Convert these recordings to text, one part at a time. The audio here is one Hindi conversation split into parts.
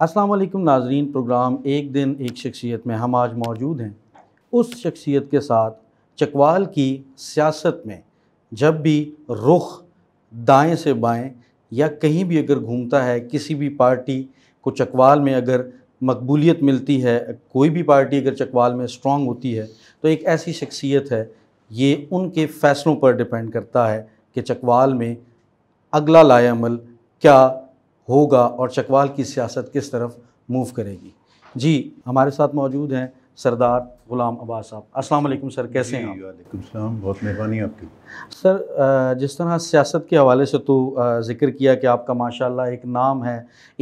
अस्सलाम वालेकुम नाजरीन प्रोग्राम एक दिन एक शख्सियत में हम आज मौजूद हैं उस शख्सियत के साथ चकवाल की सियासत में जब भी रुख दाएं से बाएं या कहीं भी अगर घूमता है किसी भी पार्टी को चकवाल में अगर मकबूलियत मिलती है कोई भी पार्टी अगर चकवाल में स्ट्रॉन्ग होती है तो एक ऐसी शख्सियत है ये उनके फ़ैसलों पर डिपेंड करता है कि चकवाल में अगला लाल क्या होगा और चकवाल की सियासत किस तरफ मूव करेगी जी हमारे साथ मौजूद हैं सरदार गुलाम अब्बास साहब अस्सलाम वालेकुम सर कैसे हैं वालेकुम सलाम बहुत मेहरबानी आपकी सर जिस तरह सियासत के हवाले से तो जिक्र किया कि आपका माशाल्लाह एक नाम है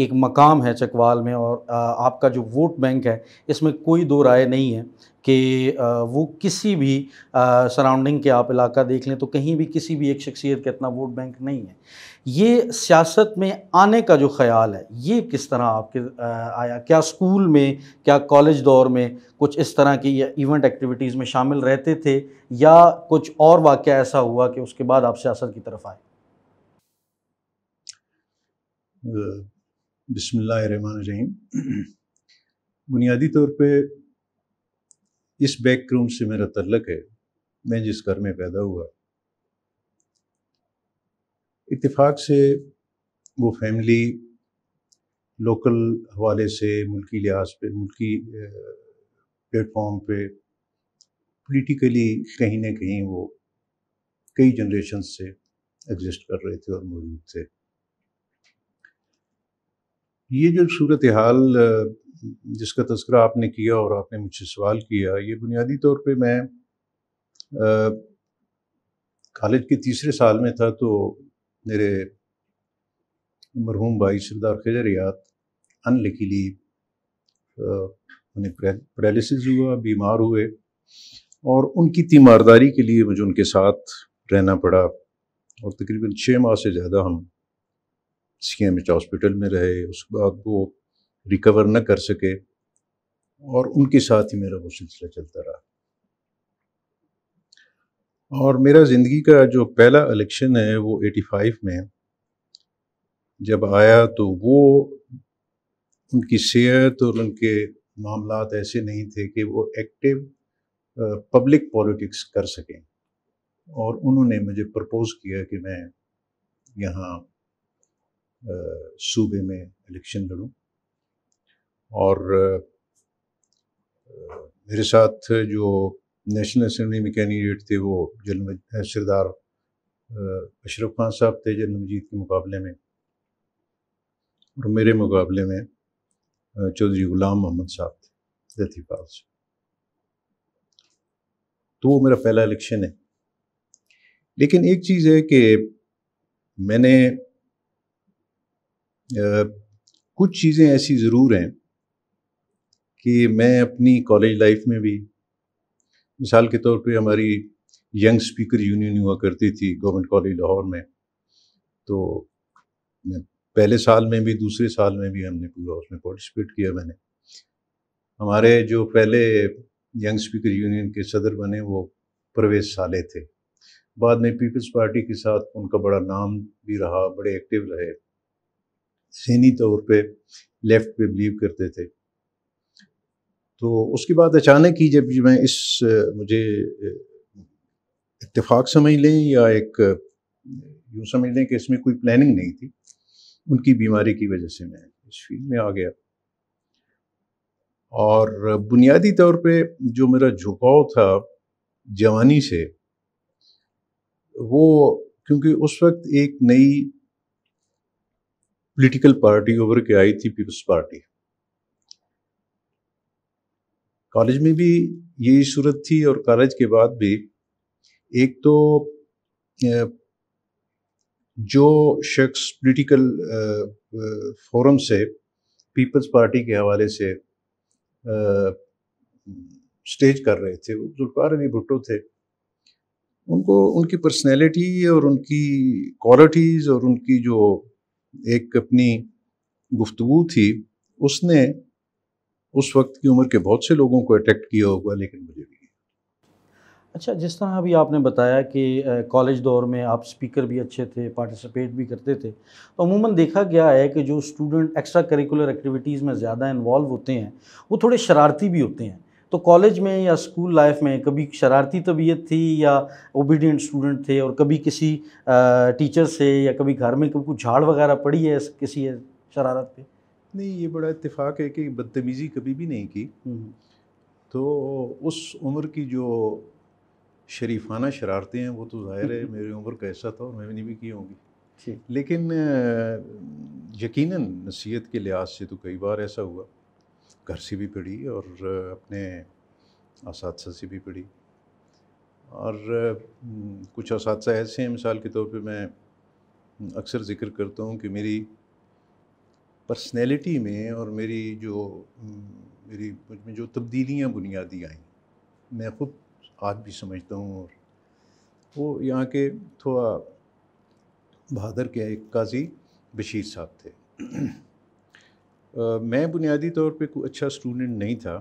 एक मकाम है चकवाल में और आपका जो वोट बैंक है इसमें कोई दो राय नहीं है कि वो किसी भी सराउंडिंग के आप इलाका देख लें तो कहीं भी किसी भी एक शख्सियत का इतना वोट बैंक नहीं है ये सियासत में आने का जो ख्याल है ये किस तरह आपके आया क्या स्कूल में क्या कॉलेज दौर में कुछ इस तरह की इवेंट एक्टिविटीज़ में शामिल रहते थे या कुछ और वाक़ ऐसा हुआ कि उसके बाद आप सियासत की तरफ आए बसमीम बुनियादी तौर पे इस बैक से मेरा तल्लक है मैं जिस घर में पैदा हुआ इतफ़ाक़ से वो फैमिली लोकल हवाले से मुल्की लिहाज पे मुल्की प्लेटफॉर्म पे पॉलिटिकली कहीं ना कहीं वो कई जनरेशन से एग्जिस्ट कर रहे थे और मौजूद थे ये जो सूरत हाल जिसका तस्करा आपने किया और आपने मुझसे सवाल किया ये बुनियादी तौर पे मैं कॉलेज के तीसरे साल में था तो मेरे मरहूम भाई सरदार खजर याद अनलकीली उन्हें पैरालिस हुआ बीमार हुए और उनकी तीमारदारी के लिए मुझे उनके साथ रहना पड़ा और तकरीबन छः माह से ज़्यादा हम सी एम एच हॉस्पिटल में रहे उसके बाद वो रिकवर न कर सके और उनके साथ ही मेरा वो सिलसिला चलता रहा और मेरा ज़िंदगी का जो पहला इलेक्शन है वो 85 में जब आया तो वो उनकी सेहत और उनके मामला ऐसे नहीं थे कि वो एक्टिव पब्लिक पॉलिटिक्स कर सकें और उन्होंने मुझे प्रपोज़ किया कि मैं यहाँ सूबे में इलेक्शन लड़ूँ और मेरे साथ जो नेशनल असम्बली में कैंडिडेट थे वो जनरल सरदार अशरफ खान साहब थे जनरल मजीद के मुकाबले में और मेरे मुकाबले में चौधरी गुलाम मोहम्मद साहब थे लतीफाल से तो वो मेरा पहला इलेक्शन है लेकिन एक चीज़ है कि मैंने आ, कुछ चीज़ें ऐसी ज़रूर हैं कि मैं अपनी कॉलेज लाइफ में भी मिसाल के तौर पे हमारी यंग स्पीकर यूनियन हुआ करती थी गवर्नमेंट कॉलेज लाहौर में तो पहले साल में भी दूसरे साल में भी हमने पूरा उसमें पार्टिसिपेट किया मैंने हमारे जो पहले यंग स्पीकर यूनियन के सदर बने वो प्रवेश साले थे बाद में पीपल्स पार्टी के साथ उनका बड़ा नाम भी रहा बड़े एक्टिव रहे सैनी तौर पे लेफ्ट पे बिलीव करते थे तो उसके बाद अचानक ही जब मैं इस मुझे इतफाक़ समझ लें या एक यूँ समझ लें कि इसमें कोई प्लानिंग नहीं थी उनकी बीमारी की वजह से मैं इस फील्ड में आ गया और बुनियादी तौर पे जो मेरा झुकाव था जवानी से वो क्योंकि उस वक्त एक नई पॉलिटिकल पार्टी उभर के आई थी पीपल्स पार्टी कॉलेज में भी यही सूरत थी और कॉलेज के बाद भी एक तो जो शख्स पोलिटिकल फोरम से पीपल्स पार्टी के हवाले से स्टेज कर रहे थे वो जुल्फ़ार अली भुट्टो थे उनको उनकी पर्सनैलिटी और उनकी क्वालिटीज़ और उनकी जो एक अपनी गुफ्तु थी उसने उस वक्त की उम्र के बहुत से लोगों को अटैक्ट किया होगा लेकिन मुझे भी अच्छा जिस तरह अभी आपने बताया कि कॉलेज दौर में आप स्पीकर भी अच्छे थे पार्टिसिपेट भी करते थे तो अमूमन देखा गया है कि जो स्टूडेंट एक्स्ट्रा करिकुलर एक्टिविटीज़ में ज़्यादा इन्वॉल्व होते हैं वो थोड़े शरारती भी होते हैं तो कॉलेज में या स्कूल लाइफ में कभी शरारती तबीयत थी या ओबीडियंट स्टूडेंट थे और कभी किसी टीचर से या कभी घर में कभी कुछ झाड़ वगैरह पड़ी है किसी शरारत पे नहीं ये बड़ा इतफाक़ है कि बदतमीज़ी कभी भी नहीं की हम्म। तो उस उम्र की जो शरीफाना शरारतें हैं वो तो ज़ाहिर है मेरी उम्र का ऐसा था और मैंने भी की होंगी लेकिन यकीनन नसीहत के लिहाज से तो कई बार ऐसा हुआ घर से भी पढ़ी और अपने इस से भी पढ़ी और कुछ इस ऐसे हैं मिसाल के तौर पे मैं अक्सर ज़िक्र करता हूँ कि मेरी पर्सनैलिटी में और मेरी जो मेरी मुझ में जो तब्दीलियाँ बुनियादी आईं मैं खुद आज भी समझता हूँ और वो यहाँ के थोड़ा बहादुर के एक काजी बशीर साहब थे आ, मैं बुनियादी तौर पे कोई अच्छा स्टूडेंट नहीं था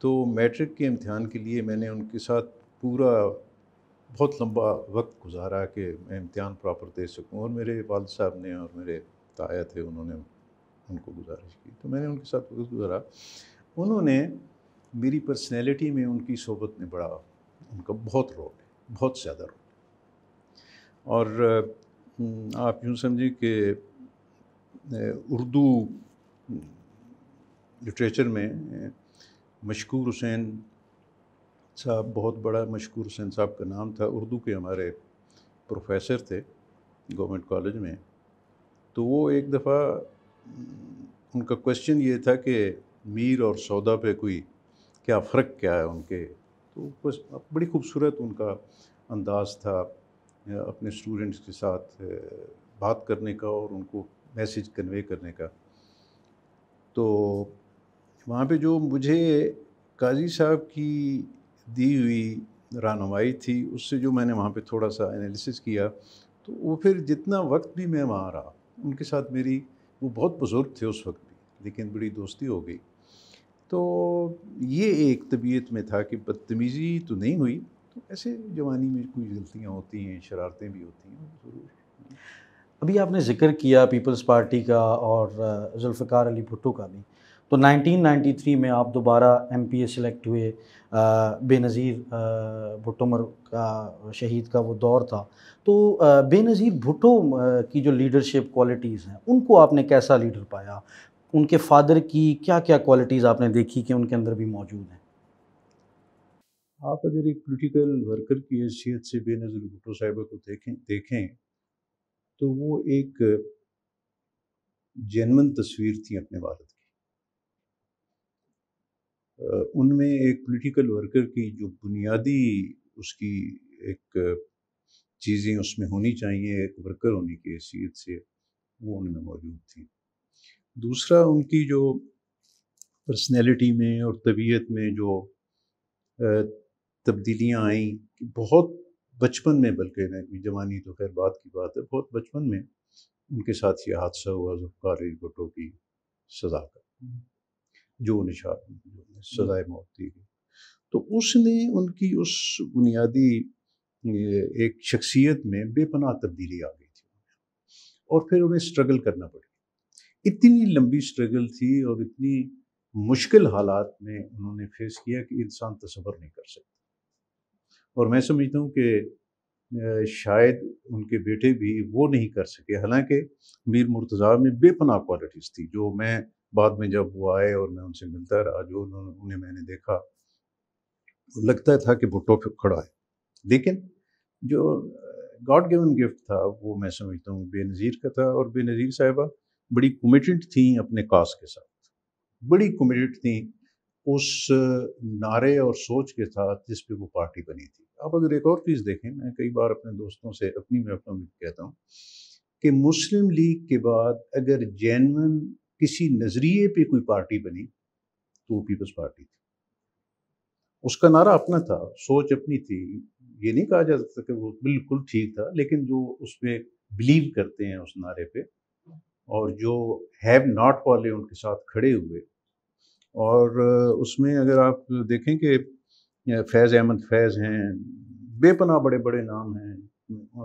तो मैट्रिक के इम्तहान के लिए मैंने उनके साथ पूरा बहुत लंबा वक्त गुजारा कि मैं इम्तहान प्रॉपर दे सकूं और मेरे वाल साहब ने और मेरे ताया थे उन्होंने उनको गुजारिश की तो मैंने उनके साथ वक्त गुजारा उन्होंने मेरी पर्सनैलिटी में उनकी सोबत ने बड़ा उनका बहुत रोल है बहुत ज़्यादा रोल और हम्म, आप यूँ समझें कि उर्दू लिटरेचर हम्म, में मशकूर हुसैन साहब बहुत बड़ा मशकूर हुसैन साहब का नाम था उर्दू के हमारे प्रोफेसर थे गवर्नमेंट कॉलेज में तो वो एक दफ़ा उनका क्वेश्चन ये था कि मीर और सौदा पे कोई क्या फ़र्क क्या है उनके तो बड़ी खूबसूरत उनका अंदाज था अपने स्टूडेंट्स के साथ बात करने का और उनको मैसेज कन्वे करने का तो वहाँ पे जो मुझे काजी साहब की दी हुई रानुमाई थी उससे जो मैंने वहाँ पे थोड़ा सा एनालिसिस किया तो वो फिर जितना वक्त भी मैं वहाँ रहा उनके साथ मेरी वो बहुत बुज़ुर्ग थे उस वक्त भी लेकिन बड़ी दोस्ती हो गई तो ये एक तबीयत में था कि बदतमीज़ी तो नहीं हुई तो ऐसे जवानी में कुछ गलतियाँ होती हैं शरारतें भी होती हैं ज़रूर अभी आपने जिक्र किया पीपल्स पार्टी का और जुल्फ़ार अली भुट्टो का भी तो 1993 में आप दोबारा एम पी ए सिलेक्ट हुए बेनज़ीर भुट्टोमर का शहीद का वो दौर था तो बेनज़ीर भुट्टो की जो लीडरशिप क्वालिटीज़ हैं उनको आपने कैसा लीडर पाया उनके फादर की क्या क्या क्वालिटीज़ आपने देखी कि उनके अंदर भी मौजूद हैं आप अगर एक पोलिटिकल वर्कर की हैसियत से बेनज़ीर भुट्टो साहिबा को देखें देखें तो वो एक जन्मन तस्वीर थी अपने भारत उनमें एक पॉलिटिकल वर्कर की जो बुनियादी उसकी एक चीज़ें उसमें होनी चाहिए एक वर्कर होने की हैसियत से वो उनमें मौजूद थी दूसरा उनकी जो पर्सनैलिटी में और तबीयत में जो तब्दीलियाँ आईं बहुत बचपन में बल्कि नहीं जवानी तो खैर बात की बात है बहुत बचपन में उनके साथ ये हादसा हुआ जुल्फ़ार भुट्टो की सज़ा का जो निशा सजाए मौत दी गई तो उसने उनकी उस बुनियादी एक शख्सियत में बेपनाह तब्दीली आ गई थी और फिर उन्हें स्ट्रगल करना गया इतनी लंबी स्ट्रगल थी और इतनी मुश्किल हालात में उन्होंने फेस किया कि इंसान तस्वर नहीं कर सकता और मैं समझता हूँ कि शायद उनके बेटे भी वो नहीं कर सके हालांकि मीर मुर्तज़ा में बेपनाह क्वालिटीज़ थी जो मैं बाद में जब वो आए और मैं उनसे मिलता रहा जो उन्हें मैंने देखा तो लगता था कि भुट्टो खड़ा है लेकिन जो गॉड गिवन गिफ्ट था वो मैं समझता हूँ बेनज़ीर का था और बेनज़ीर साहिबा बड़ी कमिटेड थी अपने कास के साथ बड़ी कमिटेड थी उस नारे और सोच के साथ जिस पे वो पार्टी बनी थी आप अगर एक और चीज़ देखें मैं कई बार अपने दोस्तों से अपनी मैं अपना कहता हूँ कि मुस्लिम लीग के बाद अगर जैन किसी नज़रिए पे कोई पार्टी बनी तो वो पीपल्स पार्टी थी उसका नारा अपना था सोच अपनी थी ये नहीं कहा जा सकता कि वो बिल्कुल ठीक था लेकिन जो उसमें बिलीव करते हैं उस नारे पे और जो हैव नॉट वाले उनके साथ खड़े हुए और उसमें अगर आप देखें कि फैज़ अहमद फैज़ हैं बेपना बड़े बड़े नाम हैं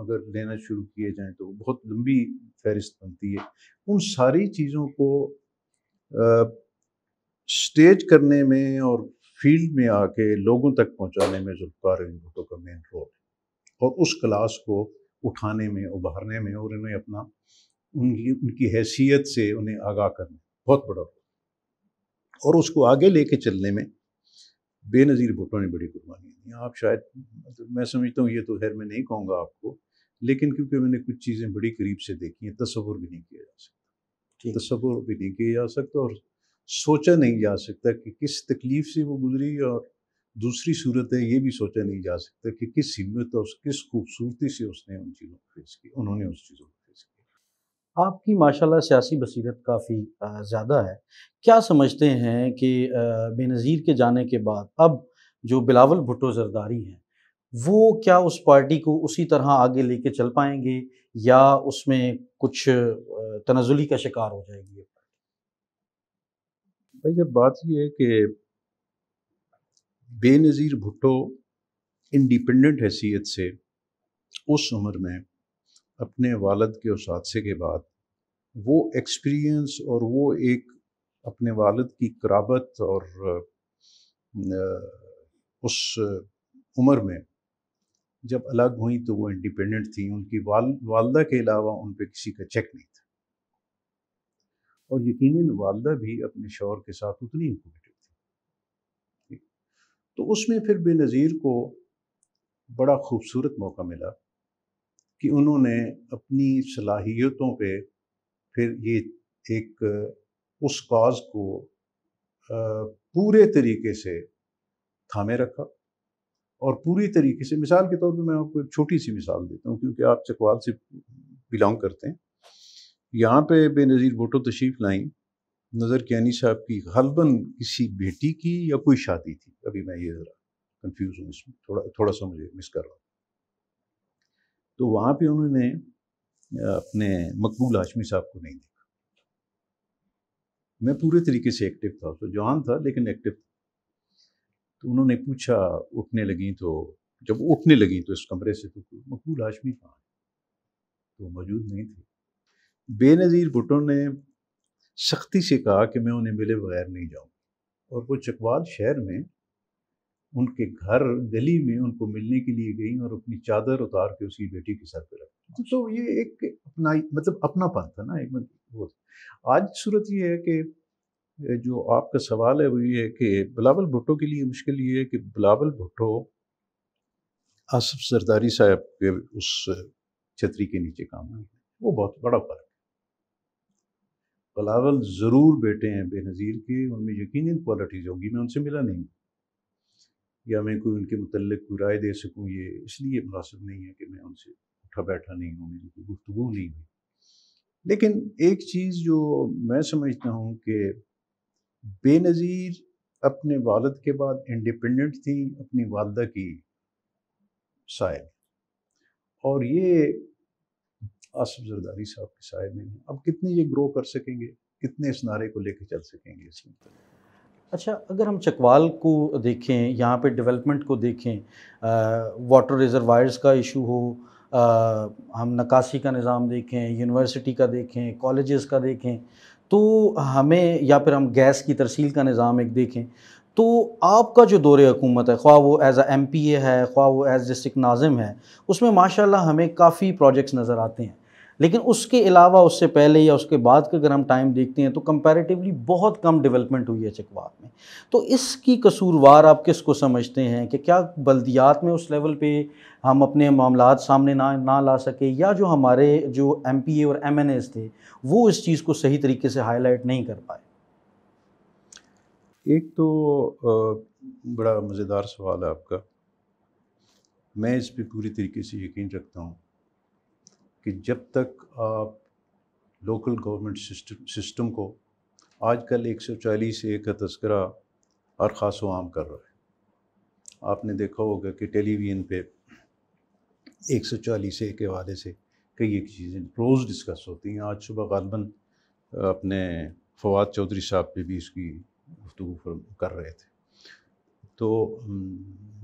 अगर लेना शुरू किए जाएं तो बहुत लंबी फहरिस्त बनती है उन सारी चीज़ों को आ, स्टेज करने में और फील्ड में आके लोगों तक पहुंचाने में जुल्फकार भुटो का मेन रोल है और उस क्लास को उठाने में उभारने में और इन्हें अपना उनकी उनकी हैसियत से उन्हें आगाह करना बहुत बड़ा रोल और उसको आगे लेके चलने में बेनज़ीर भुटो ने बड़ी कुर्बानी दी आप शायद मतलब मैं समझता हूँ ये तो खैर मैं नहीं कहूँगा आपको लेकिन क्योंकि मैंने कुछ चीज़ें बड़ी करीब से देखी हैं तस्वुर भी नहीं किया जा सकता तस्वुर भी नहीं किया जा सकता और सोचा नहीं जा सकता कि किस तकलीफ़ से वो गुजरी और दूसरी सूरत है ये भी सोचा नहीं जा सकता कि किस हिम्मत और किस खूबसूरती से उसने उन चीज़ों को फेस की उन्होंने उस चीज़ों को फेस किया आपकी माशाल्लाह सियासी बसीरत काफ़ी ज़्यादा है क्या समझते हैं कि बेनज़ीर के जाने के बाद अब जो बिलावल भुट्टो जरदारी हैं वो क्या उस पार्टी को उसी तरह आगे लेके चल पाएंगे या उसमें कुछ तनाजुली का शिकार हो जाएगी ये भाई जब बात यह है कि बेनज़ीर भुट्टो इंडिपेंडेंट हैसियत से उस उम्र में अपने वालद के उस हादसे के बाद वो एक्सपीरियंस और वो एक अपने वालद की कराबत और उस उम्र में जब अलग हुई तो वो इंडिपेंडेंट थी उनकी वाल वालदा के अलावा उन पर किसी का चेक नहीं था और यकीन वालदा भी अपने शोर के साथ उतनी ही थी तो उसमें फिर बेनज़ीर को बड़ा खूबसूरत मौका मिला कि उन्होंने अपनी सलाहियतों पे फिर ये एक उस काज को पूरे तरीके से थामे रखा और पूरी तरीके से मिसाल के तौर पर मैं आपको एक छोटी सी मिसाल देता हूँ क्योंकि आप चकवाल से बिलोंग करते हैं यहाँ पे बेनज़ीर भुटो तशरीफ लाई नज़र कैनी साहब की गलबन किसी बेटी की या कोई शादी थी अभी मैं ये ज़रा कन्फ्यूज हूँ इसमें थोड़ा थोड़ा सा मुझे मिस कर रहा हूँ तो वहाँ पे उन्होंने अपने मकबूल हाशमी साहब को नहीं देखा मैं पूरे तरीके से एक्टिव था तो जवान था लेकिन एक्टिव था तो उन्होंने पूछा उठने लगी तो जब उठने लगी तो इस कमरे से तो मकबूल हाशमी कहाँ तो मौजूद नहीं थे बेनज़ीर भुटो ने सख्ती से कहा कि मैं उन्हें मिले बगैर नहीं जाऊँ और वो चकवाल शहर में उनके घर गली में उनको मिलने के लिए गई और अपनी चादर उतार के उसकी बेटी के सर पर रख तो ये एक अपना मतलब अपनापन था ना एक मतलब वो आज सूरत ये है कि जो आपका सवाल है वो ये है कि बिलावल भुट्टो के लिए मुश्किल ये है कि बिलावल भुट्टो आसफ सरदारी साहब के उस छतरी के नीचे काम आए वो बहुत बड़ा फर्क है बिलावल ज़रूर बेटे हैं बेनज़ीर के उनमें यकीन क्वालिटीज़ होंगी मैं उनसे मिला नहीं या मैं कोई उनके मतलब कोई राय दे सकूँ ये इसलिए मुनासिब नहीं है कि मैं उनसे उठा बैठा नहीं हूँ मेरी कोई गुफ्तु नहीं हुई लेकिन एक चीज़ जो मैं समझता हूँ कि बेनज़ीर अपने वालद के बाद इंडिपेंडेंट थी अपनी वालदा की शायद और ये आसफ जरदारी साहब के शायद में अब कितनी ये ग्रो कर सकेंगे कितने इस नारे को लेकर चल सकेंगे इस अच्छा अगर हम चकवाल को देखें यहाँ पे डेवलपमेंट को देखें वाटर रिजर्वायर्स का इशू हो आ, हम नकासी का निज़ाम देखें यूनिवर्सिटी का देखें कॉलेजेस का देखें तो हमें या फिर हम गैस की तरसील का निज़ाम एक देखें तो आपका जो दौर हकूमत है ख्वा वो एज़ एम पी ए है ख्वा वो एज़ डिस्ट्रिक्ट नाजिम है उसमें माशाल्लाह हमें काफ़ी प्रोजेक्ट्स नज़र आते हैं लेकिन उसके अलावा उससे पहले या उसके बाद का अगर हम टाइम देखते हैं तो कंपैरेटिवली बहुत कम डेवलपमेंट हुई है चकवात में तो इसकी कसूरवार आप किसको समझते हैं कि क्या बल्दियात में उस लेवल पे हम अपने मामला सामने ना ना ला सके या जो हमारे जो एम और एम थे वो इस चीज़ को सही तरीके से हाईलाइट नहीं कर पाए एक तो बड़ा मज़ेदार सवाल है आपका मैं इस पर पूरी तरीके से यकीन रखता हूँ कि जब तक आप लोकल गवर्नमेंट सिस्टम को आजकल 140 ए का तस्करा और ख़ास आम कर रहा है आपने देखा होगा कि टेलीविज़न पे 140 ए के हवाले से कई एक चीज़ें रोज़ डिस्कस होती हैं आज सुबह गालबन अपने फवाद चौधरी साहब पे भी इसकी गुफ्तु कर रहे थे तो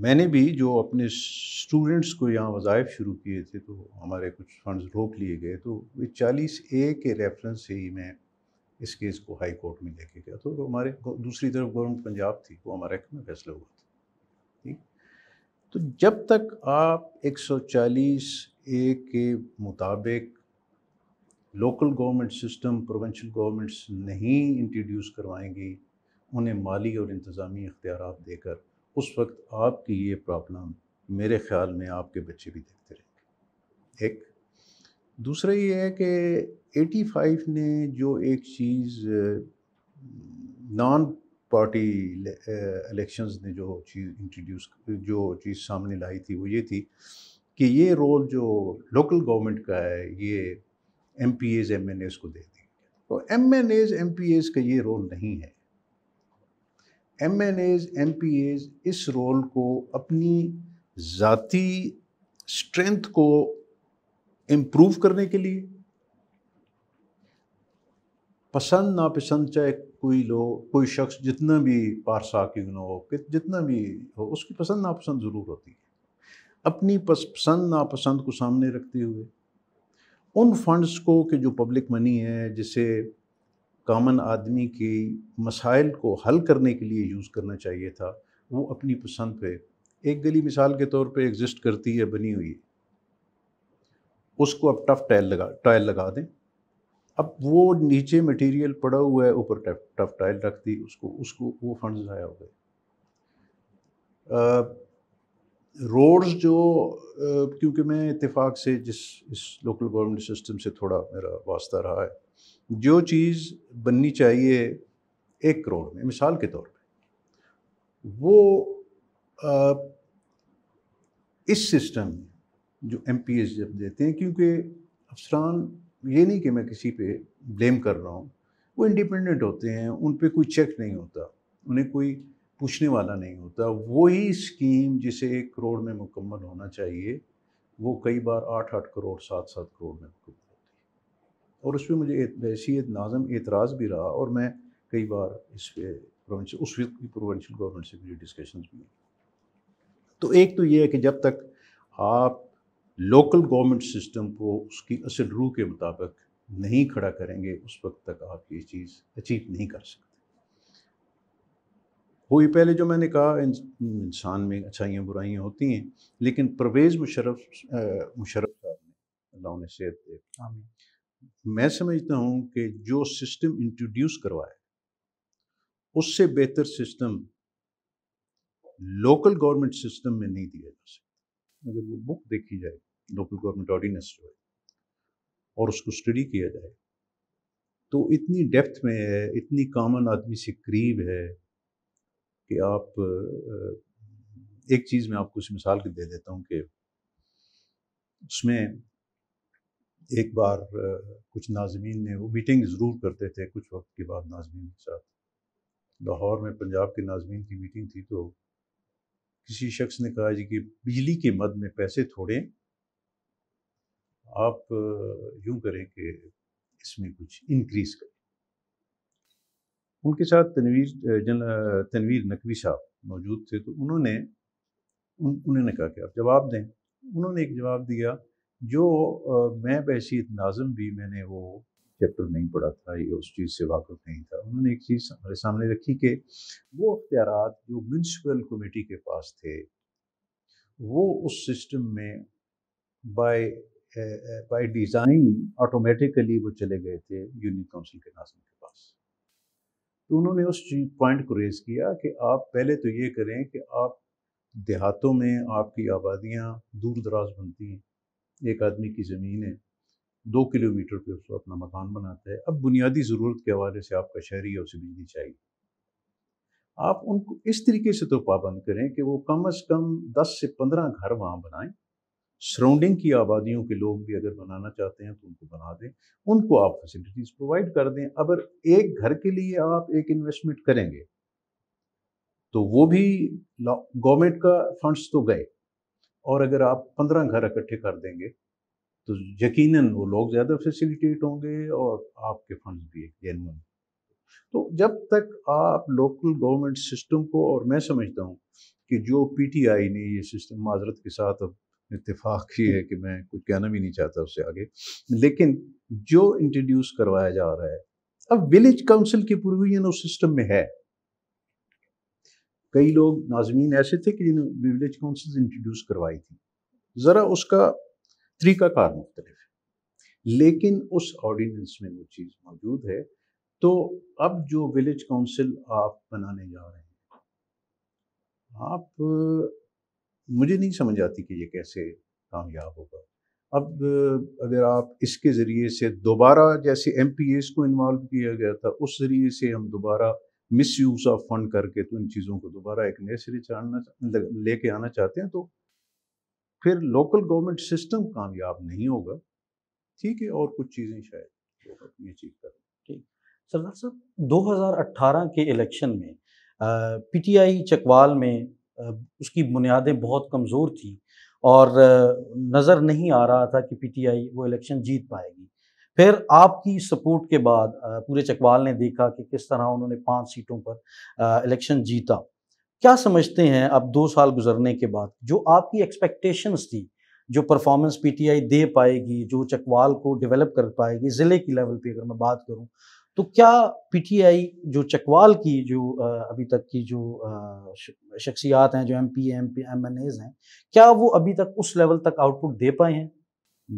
मैंने भी जो अपने स्टूडेंट्स को यहाँ वज़ायफ़ शुरू किए थे तो हमारे कुछ फंड्स रोक लिए गए तो वे चालीस ए के रेफरेंस से ही मैं इस केस को हाई कोर्ट में लेके गया तो, हमारे दूसरी तरफ गवर्नमेंट पंजाब थी वो हमारे में फैसला हुआ था ठीक तो जब तक आप 140 ए के मुताबिक local government system provincial governments नहीं इंट्रोड्यूस करवाएंगी उन्हें माली और इंतज़ामी इख्तियार देकर उस वक्त आपकी ये प्रॉब्लम मेरे ख्याल में आपके बच्चे भी देखते रहेंगे एक दूसरा ये है कि 85 ने जो एक चीज़ नॉन पार्टी इलेक्शंस ने जो चीज़ इंट्रोड्यूस जो चीज़ सामने लाई थी वो ये थी कि ये रोल जो लोकल गवर्नमेंट का है ये M P As M N As को दे दी तो M N As M P As का ये रोल नहीं है M N As M P As इस रोल को अपनी ज़ाती स्ट्रेंथ को इम्प्रूव करने के लिए पसंद नापसंद चाहे कोई लोग कोई शख्स जितना भी पारसा क्यों हो जितना भी हो उसकी पसंद नापसंद ज़रूर होती है अपनी पसंद नापसंद को सामने रखते हुए उन फंड्स को कि जो पब्लिक मनी है जिसे कामन आदमी के मसाइल को हल करने के लिए यूज़ करना चाहिए था वो अपनी पसंद पे एक गली मिसाल के तौर पे एग्जिस्ट करती है बनी हुई है उसको अब टफ टाइल लगा टाइल लगा दें अब वो नीचे मटेरियल पड़ा हुआ है ऊपर टफ टफ टाइल रख दी उसको उसको वो फंड ज़ाया हो गए रोड्स जो क्योंकि मैं इतफाक़ से जिस इस लोकल गवर्नमेंट सिस्टम से थोड़ा मेरा वास्ता रहा है जो चीज़ बननी चाहिए एक करोड़ में मिसाल के तौर पे वो आ, इस सिस्टम में जो एम पी एस जब देते हैं क्योंकि अफसरान ये नहीं कि मैं किसी पे ब्लेम कर रहा हूँ वो इंडिपेंडेंट होते हैं उन पर कोई चेक नहीं होता उन्हें कोई पूछने वाला नहीं होता वही स्कीम जिसे एक करोड़ में मुकम्मल होना चाहिए वो कई बार आठ आठ करोड़ सात सात करोड़ में मुकम्मल और उस पर मुझे सैद नाजम एतराज़ भी रहा और मैं कई बार इस पर उस वक्त की प्रोवेंशल गवर्नमेंट से मेरी डिस्कशन भी तो एक तो ये है कि जब तक आप लोकल गवर्नमेंट सिस्टम को उसकी असल रूह के मुताबिक नहीं खड़ा करेंगे उस वक्त तक आप ये चीज़ अचीव नहीं कर सकते वही पहले जो मैंने कहा इंसान में अच्छाइयाँ बुराइयाँ होती हैं लेकिन परवेज़ मुशरफ मुशरफ साहब ने अल्लाह ने सेहत दे मैं समझता हूं कि जो सिस्टम इंट्रोड्यूस करवाए उससे बेहतर सिस्टम लोकल गवर्नमेंट सिस्टम में नहीं दिया जा सकता अगर वो बुक देखी जाए लोकल गवर्नमेंट ऑर्डिनेंस जो है और उसको स्टडी किया जाए तो इतनी डेप्थ में है इतनी कॉमन आदमी से करीब है कि आप एक चीज़ मैं आपको इस मिसाल के दे देता हूँ कि उसमें एक बार कुछ नाजमीन ने वो मीटिंग ज़रूर करते थे कुछ वक्त के बाद नाजमीन के साथ लाहौर में पंजाब के नाजमीन की मीटिंग थी तो किसी शख्स ने कहा जी कि बिजली के मद में पैसे थोड़े आप यूं करें कि इसमें कुछ इंक्रीज करें उनके साथ तनवीर जन तनवीर नकवी साहब मौजूद थे तो उन्होंने उन, उन्होंने कहा कि आप जवाब दें उन्होंने एक जवाब दिया जो मैं बहसीत नाजम भी मैंने वो चैप्टर नहीं पढ़ा था ये उस चीज़ से वाकफ नहीं था उन्होंने एक चीज़ हमारे सामने रखी कि वो अख्तियार जो म्यूनसिपल कमेटी के पास थे वो उस सिस्टम में बाय बाय डिज़ाइन ऑटोमेटिकली वो चले गए थे यूनियन काउंसिल के नाजम के पास तो उन्होंने उस चीज पॉइंट को रेज़ किया कि आप पहले तो ये करें कि आप देहातों में आपकी आबादियाँ दूर दराज बनती हैं एक आदमी की ज़मीन है दो किलोमीटर पे उसको अपना मकान बनाता है अब बुनियादी ज़रूरत के हवाले से आपका शहरी या उसे बिजली चाहिए आप उनको इस तरीके से तो पाबंद करें कि वो कम अज़ कम दस से पंद्रह घर वहाँ बनाएं सराउंडिंग की आबादियों के लोग भी अगर बनाना चाहते हैं तो उनको बना दें उनको आप फैसिलिटीज़ प्रोवाइड कर दें अगर एक घर के लिए आप एक इन्वेस्टमेंट करेंगे तो वो भी गवर्नमेंट का फंड्स तो गए और अगर आप पंद्रह घर इकट्ठे कर देंगे तो यकीनन वो लोग ज़्यादा फैसिलिटेट होंगे और आपके फंड्स भी जेनवन तो जब तक आप लोकल गवर्नमेंट सिस्टम को और मैं समझता हूँ कि जो पीटीआई ने ये सिस्टम माजरत के साथ अब इतफाक़ ही है कि मैं कुछ कहना भी नहीं चाहता उससे आगे लेकिन जो इंट्रोड्यूस करवाया जा रहा है अब विलेज काउंसिल के प्रोविजन उस सिस्टम में है कई लोग नाजमीन ऐसे थे कि जिन्हें विलेज काउंसिल इंट्रोड्यूस करवाई थी ज़रा उसका तरीक़ाकार मुख्तलिफ है लेकिन उस ऑर्डीनेंस में वो चीज़ मौजूद है तो अब जो विलेज काउंसिल आप बनाने जा रहे हैं आप मुझे नहीं समझ आती कि ये कैसे कामयाब होगा अब अगर आप इसके ज़रिए से दोबारा जैसे एम को इन्वॉल्व किया गया था उस ज़रिए से हम दोबारा मिस यूज ऑफ फंड करके तो इन चीज़ों को दोबारा एक नए सिरे लेके आना चाहते हैं तो फिर लोकल गवर्नमेंट सिस्टम कामयाब नहीं होगा ठीक है और कुछ चीज़ें शायद ये चीज़ करें ठीक सरदार साहब 2018 के इलेक्शन में पीटीआई चकवाल में उसकी बुनियादें बहुत कमज़ोर थी और नज़र नहीं आ रहा था कि पीटीआई वो इलेक्शन जीत पाएगी फिर आपकी सपोर्ट के बाद पूरे चकवाल ने देखा कि किस तरह उन्होंने पांच सीटों पर इलेक्शन जीता क्या समझते हैं अब दो साल गुजरने के बाद जो आपकी एक्सपेक्टेशंस थी जो परफॉर्मेंस पीटीआई दे पाएगी जो चकवाल को डेवलप कर पाएगी ज़िले की लेवल पे अगर मैं बात करूं तो क्या पीटीआई जो चकवाल की जो अभी तक की जो शख्सियात हैं जो M P M P M N As हैं क्या वो अभी तक उस लेवल तक आउटपुट दे पाए हैं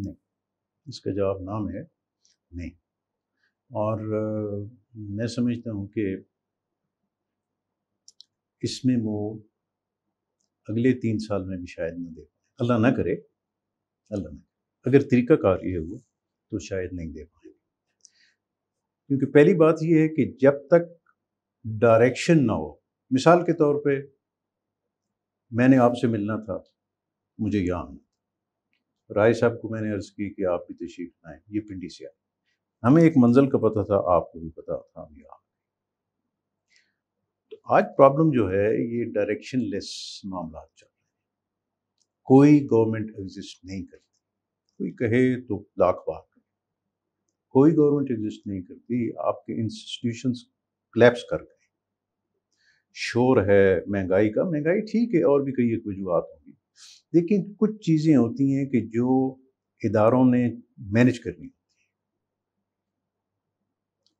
नहीं इसका जवाब नाम है नहीं और मैं समझता हूँ कि इसमें वो अगले तीन साल में भी शायद ना दे पाए अल्लाह ना करे अल्लाह ना अगर तरीका कार ये हुआ तो शायद नहीं दे पाएंगे क्योंकि पहली बात यह है कि जब तक डायरेक्शन ना हो मिसाल के तौर पे मैंने आपसे मिलना था मुझे यहाँ आना राय साहब को मैंने अर्ज़ की कि आप भी तशीफ़ लाएँ ये पिंडी से आए हमें एक मंजिल का पता था आपको भी पता था अभी आप तो आज प्रॉब्लम जो है ये डायरेक्शन लेस मामला चल रहे हैं कोई गवर्नमेंट एग्जिस्ट नहीं करती कोई कहे तो लाख बात कोई गवर्नमेंट एग्जिस्ट नहीं करती आपके इंस्टीट्यूशंस क्लैप्स कर गए शोर है महंगाई का महंगाई ठीक है और भी कई एक वजूहत होंगी लेकिन कुछ चीज़ें होती हैं कि जो इदारों ने मैनेज करनी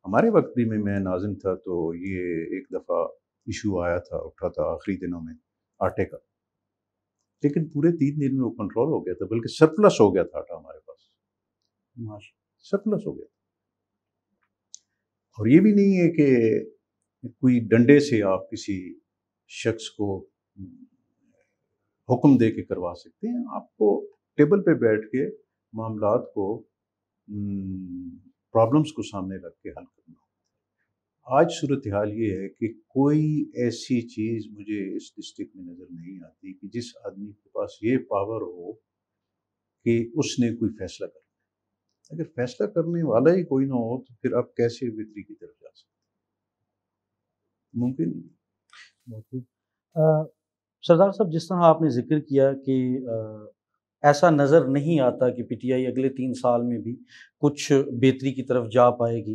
हमारे वक्त भी में मैं नाजिम था तो ये एक दफ़ा इशू आया था उठा था आखिरी दिनों में आटे का लेकिन पूरे तीन दिन में वो कंट्रोल हो गया था बल्कि सरप्लस हो गया था आटा हमारे पास सरप्लस हो गया और ये भी नहीं है कि कोई डंडे से आप किसी शख्स को हम्म, हुक्म दे के करवा सकते हैं आपको टेबल पे बैठ के मामला को हम्म, प्रॉब्लम्स को सामने रख के हल करना आज सूरत हाल ये है कि कोई ऐसी चीज़ मुझे इस डिस्ट्रिक्ट में नज़र नहीं आती कि जिस आदमी के पास ये पावर हो कि उसने कोई फैसला करना अगर फैसला करने वाला ही कोई ना हो तो फिर आप कैसे बेहतरी की तरफ जा सकते मुमकिन सरदार साहब जिस तरह आपने जिक्र किया कि आ, ऐसा नज़र नहीं आता कि पीटीआई अगले तीन साल में भी कुछ बेहतरी की तरफ जा पाएगी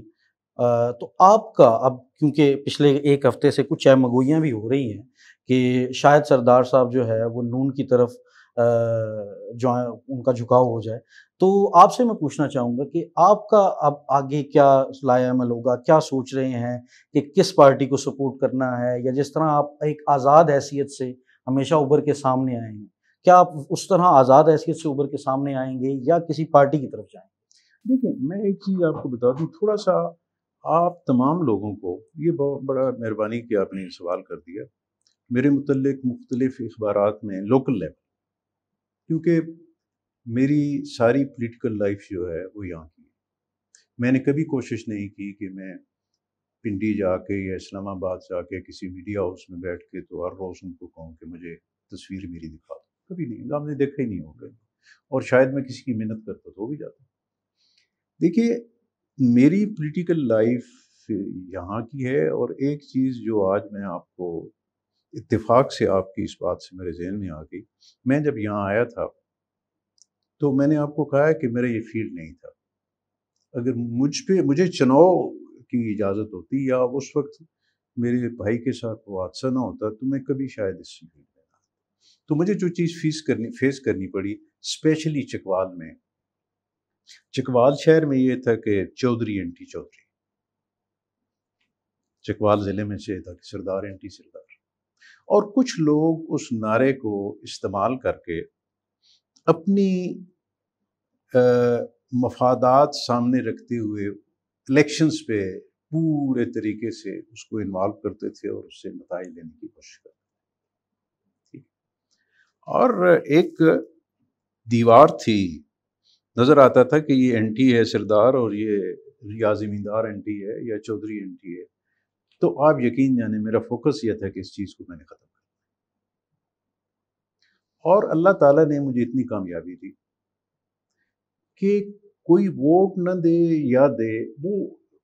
आ, तो आपका अब क्योंकि पिछले एक हफ्ते से कुछ चैमगोइयाँ भी हो रही हैं कि शायद सरदार साहब जो है वो नून की तरफ जो है उनका झुकाव हो जाए तो आपसे मैं पूछना चाहूँगा कि आपका अब आगे क्या लाया अमल होगा क्या सोच रहे हैं कि किस पार्टी को सपोर्ट करना है या जिस तरह आप एक आज़ाद हैसियत से हमेशा उभर के सामने आए हैं क्या आप उस तरह आज़ाद हैसियत से उबर के सामने आएंगे या किसी पार्टी की तरफ जाएंगे देखिए मैं एक चीज़ आपको बता दूँ थोड़ा सा आप तमाम लोगों को ये बहुत बड़ा मेहरबानी कि आपने सवाल कर दिया मेरे मतलब मुख्तलिफ अखबार में लोकल लेवल क्योंकि मेरी सारी पोलिटिकल लाइफ जो है वो यहाँ की मैंने कभी कोशिश नहीं की कि मैं पिंडी जाके या इस्लामाबाद जाके किसी मीडिया हाउस में बैठ के तो हर रोज़ उनको कहूँ कि मुझे तस्वीर मेरी दिखा कभी नहीं होगा हमने देखा ही नहीं होगा और शायद मैं किसी की मेहनत करता तो भी जाता देखिए मेरी पॉलिटिकल लाइफ यहाँ की है और एक चीज़ जो आज मैं आपको इत्तेफाक से आपकी इस बात से मेरे जहन में आ गई मैं जब यहाँ आया था तो मैंने आपको कहा है कि मेरा ये फील्ड नहीं था अगर मुझ पर मुझे चुनाव की इजाज़त होती या उस वक्त मेरे भाई के साथ वो हादसा ना होता तो मैं कभी शायद इस फील्ड तो मुझे जो चीज़ फीस करनी फेस करनी पड़ी स्पेशली चकवाल में चकवाल शहर में ये था कि चौधरी एंटी चौधरी चकवाल ज़िले में से था कि सरदार एंटी सरदार और कुछ लोग उस नारे को इस्तेमाल करके अपनी मफादात सामने रखते हुए इलेक्शंस पे पूरे तरीके से उसको इन्वॉल्व करते थे और उससे नतज लेने की कोशिश करते और एक दीवार थी नज़र आता था कि ये टी है सिरदार और ये या ज़मींदार टी है या चौधरी टी है तो आप यकीन जाने मेरा फोकस यह था कि इस चीज़ को मैंने ख़त्म कर और अल्लाह ताला ने मुझे इतनी कामयाबी दी कि कोई वोट न दे या दे वो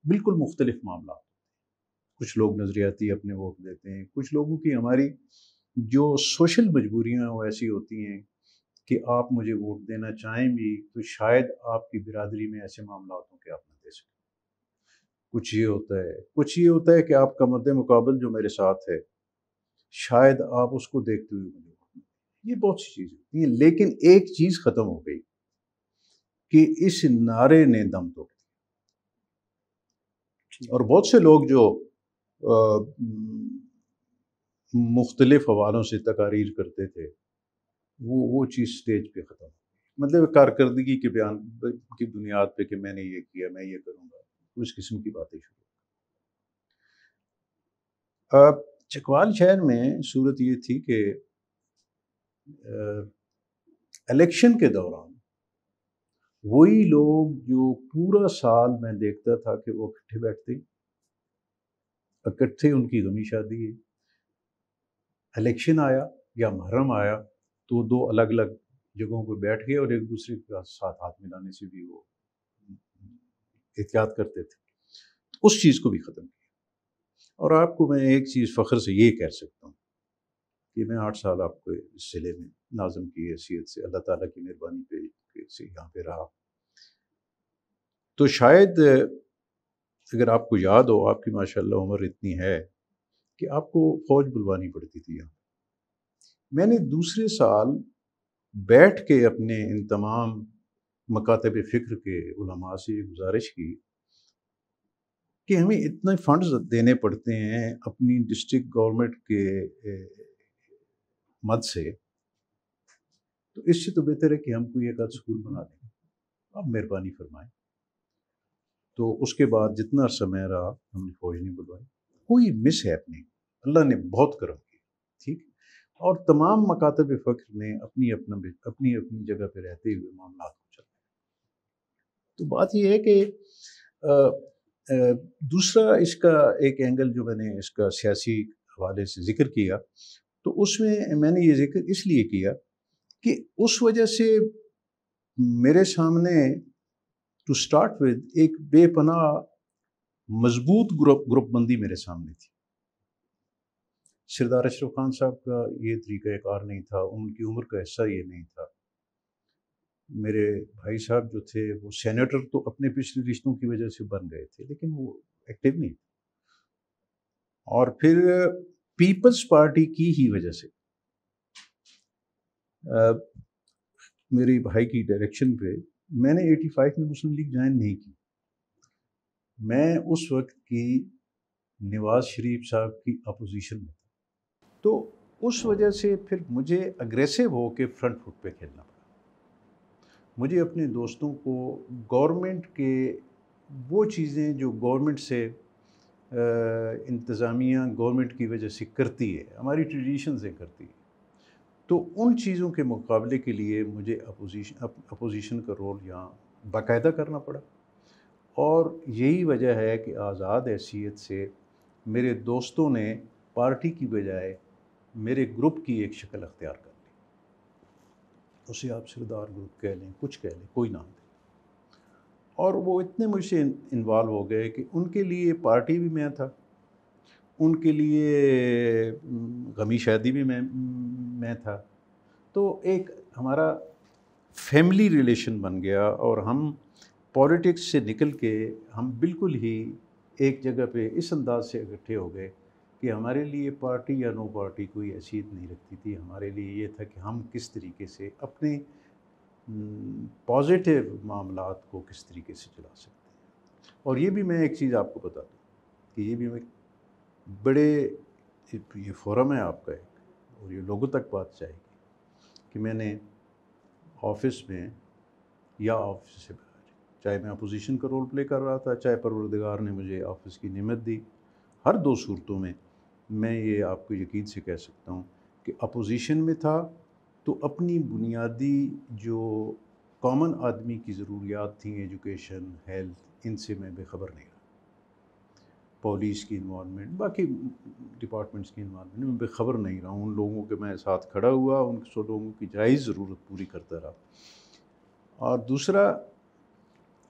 बिल्कुल मुख्तलिफ मामला कुछ लोग नज़रियाती अपने वोट देते हैं कुछ लोगों की हमारी जो सोशल मजबूरियाँ वो ऐसी होती हैं कि आप मुझे वोट देना चाहें भी तो शायद आपकी बिरादरी में ऐसे मामला हों कि आप ना दे सकें कुछ ये होता है कुछ ये होता है कि आपका मद मुकाबल जो मेरे साथ है शायद आप उसको देखते हुए मुझे ये बहुत सी चीज़ होती है लेकिन एक चीज़ ख़त्म हो गई कि इस नारे ने दम तोड़ दिया और बहुत से लोग जो आ, मुख्तलिफ हवालों से तकारीर करते थे वो वो चीज़ स्टेज पे ख़त्म मतलब कारकर्दगी के बयान की बुनियाद पे कि मैंने ये किया मैं ये करूँगा उस किस्म की बातें शुरू अब चकवाल शहर में सूरत ये थी कि इलेक्शन के दौरान वही लोग जो पूरा साल मैं देखता था कि वो इकट्ठे बैठते इकट्ठे उनकी गमी शादी है इलेक्शन आया या महरम आया तो दो अलग अलग जगहों पर बैठ गए और एक दूसरे के साथ हाथ मिलाने से भी वो एहतियात करते थे उस चीज़ को भी ख़त्म किया और आपको मैं एक चीज़ फ़ख्र से ये कह सकता हूँ कि मैं आठ साल आपको इस ज़िले में नाजम की हैसियत से अल्लाह ताला की मेहरबानी पे से यहाँ पे रहा तो शायद अगर आपको याद हो आपकी माशाल्लाह उम्र इतनी है कि आपको फौज बुलवानी पड़ती थी यहाँ मैंने दूसरे साल बैठ के अपने इन तमाम मकातब फ़िक्र के उलमा से गुजारिश की कि हमें इतने फंड्स देने पड़ते हैं अपनी डिस्ट्रिक्ट गवर्नमेंट के मद से तो इससे तो बेहतर है कि हम कोई एक आध स्कूल बना दें आप मेहरबानी फरमाएं तो उसके बाद जितना समय रहा हमने फौज नहीं बुलवाई कोई मिस अपनी अल्लाह ने बहुत करम किया ठीक और तमाम मकातब फ़ख्र ने अपनी अपना अपनी अपनी जगह पर रहते हुए मामला को चलाया तो बात यह है कि दूसरा इसका एक एंगल जो मैंने इसका सियासी हवाले से जिक्र किया तो उसमें मैंने ये जिक्र इसलिए किया कि उस वजह से मेरे सामने टू स्टार्ट विद एक बेपनाह मजबूत ग्रुप ग्रुपबंदी मेरे सामने थी सरदार अशरफ खान साहब का ये तरीक़ाकार नहीं था उनकी उम्र का हिस्सा ये नहीं था मेरे भाई साहब जो थे वो सेनेटर तो अपने पिछले रिश्तों की वजह से बन गए थे लेकिन वो एक्टिव नहीं थे और फिर पीपल्स पार्टी की ही वजह से आ, मेरे भाई की डायरेक्शन पे मैंने 85 में मुस्लिम लीग ज्वाइन नहीं की मैं उस वक्त की नवाज शरीफ साहब की अपोजिशन में तो उस वजह से फिर मुझे अग्रेसिव हो के फ्रंट फुट पे खेलना पड़ा मुझे अपने दोस्तों को गवर्नमेंट के वो चीज़ें जो गवर्नमेंट से इंतज़ामिया गवर्नमेंट की वजह से करती है हमारी ट्रेडिशन से करती है तो उन चीज़ों के मुकाबले के लिए मुझे अपोजिशन अपोजिशन का रोल यहाँ बाकायदा करना पड़ा और यही वजह है कि आज़ाद हैसीत से मेरे दोस्तों ने पार्टी की बजाय मेरे ग्रुप की एक शक्ल अख्तियार कर ली उसे आप सिरदार ग्रुप कह लें कुछ कह लें कोई नाम दे और वो इतने मुझसे इन्वॉल्व हो गए कि उनके लिए पार्टी भी मैं था उनके लिए गमी शादी भी मैं मैं था तो एक हमारा फैमिली रिलेशन बन गया और हम पॉलिटिक्स से निकल के हम बिल्कुल ही एक जगह पे इस अंदाज से इकट्ठे हो गए कि हमारे लिए पार्टी या नो पार्टी कोई हैसियत नहीं रखती थी हमारे लिए ये था कि हम किस तरीके से अपने पॉजिटिव मामला को किस तरीके से चला सकते हैं और ये भी मैं एक चीज़ आपको बता दूँ कि ये भी मैं बड़े ये फोरम है आपका एक और ये लोगों तक बात जाएगी कि मैंने ऑफिस में या ऑफिस से बाहर चाहे मैं अपोजिशन का रोल प्ले कर रहा था चाहे परवरदगार ने मुझे ऑफिस की नियमत दी हर दो सूरतों में मैं ये आपको यकीन से कह सकता हूँ कि अपोजिशन में था तो अपनी बुनियादी जो कॉमन आदमी की ज़रूरियात थी एजुकेशन हेल्थ इनसे मैं बेखबर नहीं रहा पुलिस की इन्वामेंट बाकी डिपार्टमेंट्स की इन्वामेंट में बेखबर नहीं रहा उन लोगों के मैं साथ खड़ा हुआ उन सौ लोगों की जायज़ ज़रूरत पूरी करता रहा और दूसरा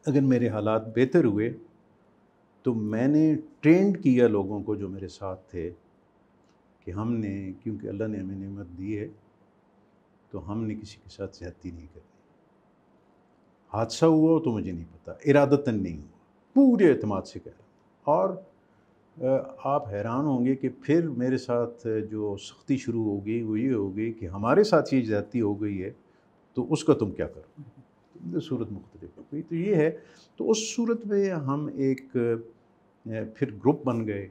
अगर मेरे हालात बेहतर हुए तो मैंने ट्रेंड किया लोगों को जो मेरे साथ थे कि हमने क्योंकि अल्लाह ने हमें नमत दी है तो हमने किसी के साथ ज़्यादती नहीं करनी हादसा हुआ तो मुझे नहीं पता इरादतन नहीं हुआ पूरे अतमाद से कह रहा और आप हैरान होंगे कि फिर मेरे साथ जो सख्ती शुरू हो गई वो ये हो गई कि हमारे साथ ये ज़्यादती हो गई है तो उसका तुम क्या करो सूरत मुख्तलिफ हो गई तो ये है तो उस सूरत में हम एक फिर ग्रुप बन गए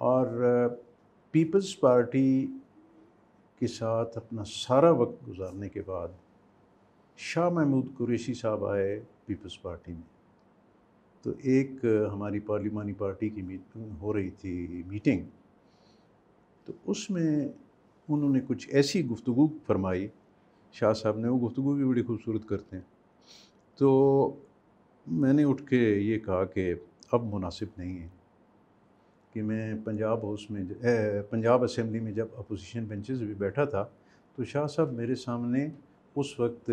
और पीपल्स पार्टी के साथ अपना सारा वक्त गुजारने के बाद शाह महमूद कुरैशी साहब आए पीपल्स पार्टी में तो एक हमारी पार्लिमानी पार्टी की मीटिंग हो रही थी मीटिंग तो उसमें उन्होंने कुछ ऐसी गुफ्तु फरमाई शाह साहब ने वो गुफ्तु भी बड़ी खूबसूरत करते हैं तो मैंने उठ के ये कहा कि अब मुनासिब नहीं है कि मैं पंजाब हाउस में ए, पंजाब असम्बली में जब अपोजिशन बेंचेस भी बैठा था तो शाह साहब मेरे सामने उस वक्त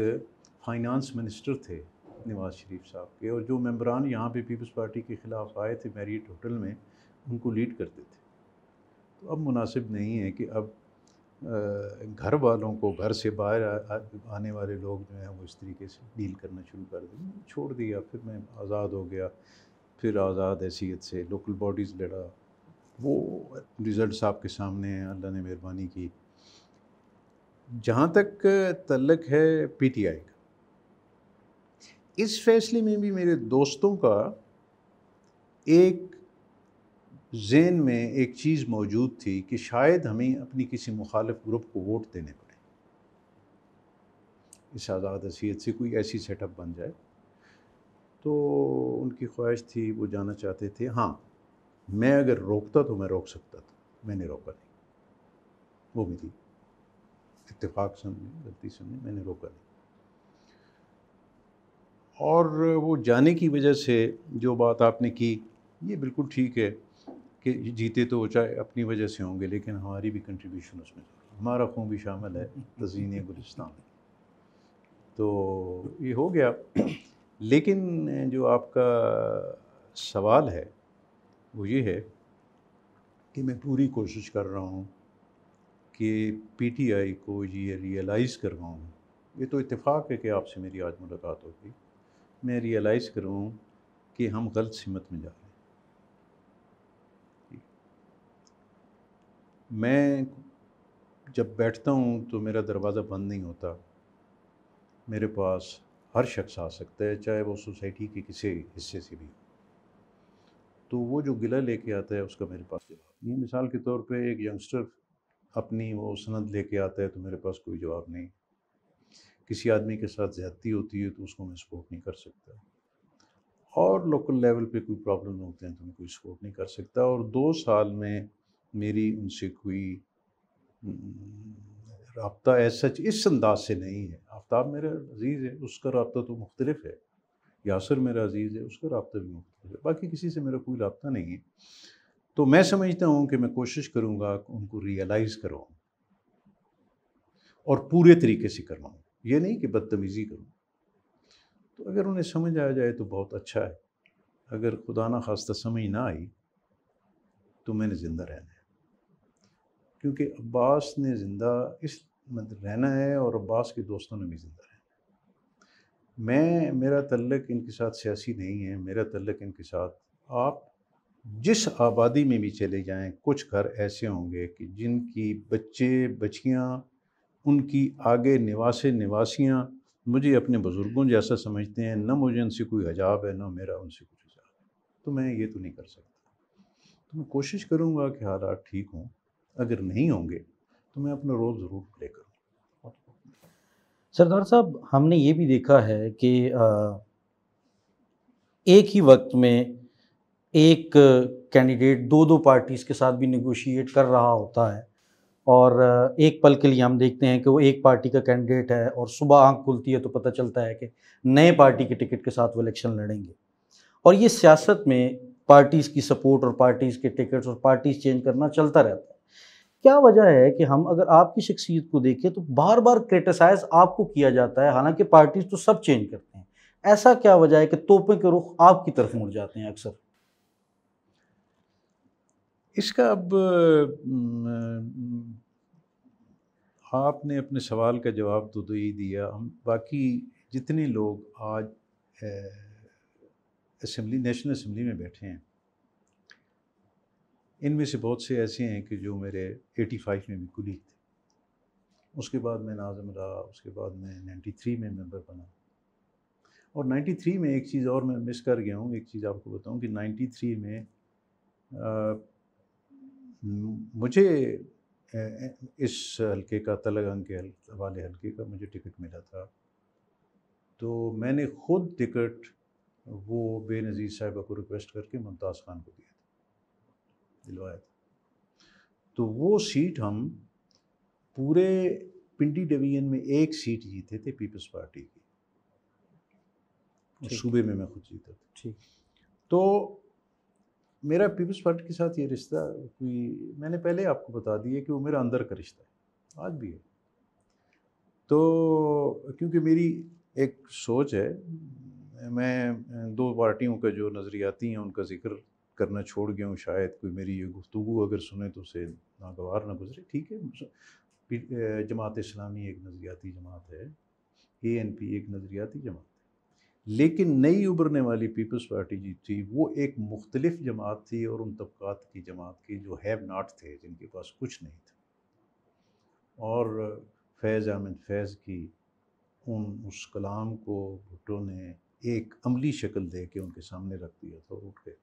फाइनेंस मिनिस्टर थे नवाज़ शरीफ साहब के और जो मम्बरान यहाँ पे पीपल्स पार्टी के ख़िलाफ़ आए थे मैरिट होटल में उनको लीड करते थे तो अब मुनासिब नहीं है कि अब घर वालों को घर से बाहर आने वाले लोग जो हैं वो इस तरीके से डील करना शुरू कर दें छोड़ दिया फिर मैं आज़ाद हो गया फिर आज़ाद हैसीत से लोकल बॉडीज़ लड़ा वो रिज़ल्ट आपके सामने हैं अल्लाह ने मेहरबानी की जहाँ तक तल्लक है पीटीआई का इस फैसले में भी मेरे दोस्तों का एक जेन में एक चीज़ मौजूद थी कि शायद हमें अपनी किसी मुखालफ ग्रुप को वोट देने पड़े इस आज़ाद हैसीत से कोई ऐसी सेटअप बन जाए तो उनकी ख्वाहिश थी वो जाना चाहते थे हाँ मैं अगर रोकता तो मैं रोक सकता था मैंने रोका नहीं वो थी इतफाक़ समझे गलती समझे मैंने रोका नहीं और वो जाने की वजह से जो बात आपने की ये बिल्कुल ठीक है कि जीते तो चाहे अपनी वजह से होंगे लेकिन हमारी भी कंट्रीब्यूशन उसमें हमारा खून भी शामिल है तजीन गुलिस्तान में तो ये हो गया लेकिन जो आपका सवाल है वो ये है कि मैं पूरी कोशिश कर रहा हूँ कि पीटीआई को ये रियलाइज़ करवाऊँ ये तो इत्तेफाक है कि आपसे मेरी आज मुलाकात होगी मैं रियलाइज़ करूँ कि हम गलत सिमत में जा रहे हैं मैं जब बैठता हूँ तो मेरा दरवाज़ा बंद नहीं होता मेरे पास हर शख्स आ सकता है चाहे वो सोसाइटी के किसी हिस्से से भी हो तो वो जो गिला लेके आता है उसका मेरे पास जवाब नहीं मिसाल के तौर पे एक यंगस्टर अपनी वो सनद लेके आता है तो मेरे पास कोई जवाब नहीं किसी आदमी के साथ ज़्यादती होती है तो उसको मैं सपोर्ट नहीं कर सकता और लोकल लेवल पे कोई प्रॉब्लम होते हैं तो मैं कोई सपोर्ट नहीं कर सकता और दो साल में मेरी उनसे कोई रबता एज सच इस अंदाज से नहीं है आफ्ताब मेरा अजीज़ है उसका रबता तो मुख्तलिफ है यासर मेरा अजीज़ है उसका रबता भी मुख्तलिफ है बाकी किसी से मेरा कोई रबता नहीं है तो मैं समझता हूँ कि मैं कोशिश करूँगा उनको रियलाइज़ करवाऊँ और पूरे तरीके से करवाऊँ ये नहीं कि बदतमीज़ी करूँ तो अगर उन्हें समझ आया जाए तो बहुत अच्छा है अगर खुदा ना खास्ता समझ ना आई तो मैंने ज़िंदा रहना है क्योंकि अब्बास ने ज़िंदा इस मतलब रहना है और अब्बास के दोस्तों ने भी ज़िंदा रहना मैं मेरा तल्लक इनके साथ सियासी नहीं है मेरा तल्लक इनके साथ आप जिस आबादी में भी चले जाएं कुछ घर ऐसे होंगे कि जिनकी बच्चे बच्चियां उनकी आगे निवासे निवासियां मुझे अपने बुज़ुर्गों जैसा समझते हैं ना मुझे उनसे कोई हजाब है ना मेरा उनसे कुछ हजाब है तो मैं ये तो नहीं कर सकता तो मैं कोशिश करूँगा कि हालात ठीक हों अगर नहीं होंगे तो मैं अपना रोल ज़रूर प्ले करूँगा सरदार साहब हमने ये भी देखा है कि एक ही वक्त में एक कैंडिडेट दो दो पार्टीज़ के साथ भी निगोशिएट कर रहा होता है और एक पल के लिए हम देखते हैं कि वो एक पार्टी का कैंडिडेट है और सुबह आंख खुलती है तो पता चलता है कि नए पार्टी के टिकट के साथ वो इलेक्शन लड़ेंगे और ये सियासत में पार्टीज़ की सपोर्ट और पार्टीज़ के टिकट्स और पार्टीज़ चेंज करना चलता रहता है क्या वजह है कि हम अगर आपकी शख्सियत को देखें तो बार बार क्रिटिसाइज आपको किया जाता है हालांकि पार्टीज तो सब चेंज करते हैं ऐसा क्या वजह है कि तोपे के रुख आपकी तरफ मुड़ जाते हैं अक्सर इसका अब आपने अपने सवाल का जवाब तो दे ही दिया हम बाकी जितने लोग आज असम्बली नेशनल असम्बली में बैठे हैं इनमें से बहुत से ऐसे हैं कि जो मेरे 85 में भी कुली थे उसके बाद मैं नाजम रहा उसके बाद मैं 93 में मेंबर बना और 93 में एक चीज़ और मैं मिस कर गया हूँ एक चीज़ आपको बताऊँ कि 93 में आ, मुझे इस हलके का तलगंग के वाले हलके का मुझे टिकट मिला था तो मैंने खुद टिकट वो बेनज़ीर साहिबा को रिक्वेस्ट करके मुमताज़ खान को दिया दिलवाया था तो वो सीट हम पूरे पिंडी डिवीजन में एक सीट जीते थे पीपल्स पार्टी की सूबे में मैं खुद जीता था ठीक तो मेरा पीपल्स पार्टी के साथ ये रिश्ता कि मैंने पहले आपको बता दिया कि वो मेरा अंदर का रिश्ता है आज भी है तो क्योंकि मेरी एक सोच है मैं दो पार्टियों का जो नज़रियाती हैं उनका जिक्र करना छोड़ गया हूँ शायद कोई मेरी ये गुफ्तु अगर सुने तो उसे नागवार ना गुजरे ठीक है जमात इस्लामी एक नज़रियाती जमात है ए एन पी एक नज़रियाती जमात है लेकिन नई उभरने वाली पीपल्स पार्टी जी थी वो एक मुख्तलिफ जमात थी और उन तबक़ात की जमात की जो हैव नाट थे जिनके पास कुछ नहीं था और फैज़ आमिद फैज़ की उन उस कलाम को भुट्टो ने एक अमली शक्ल दे के उनके सामने रख दिया था उठ गए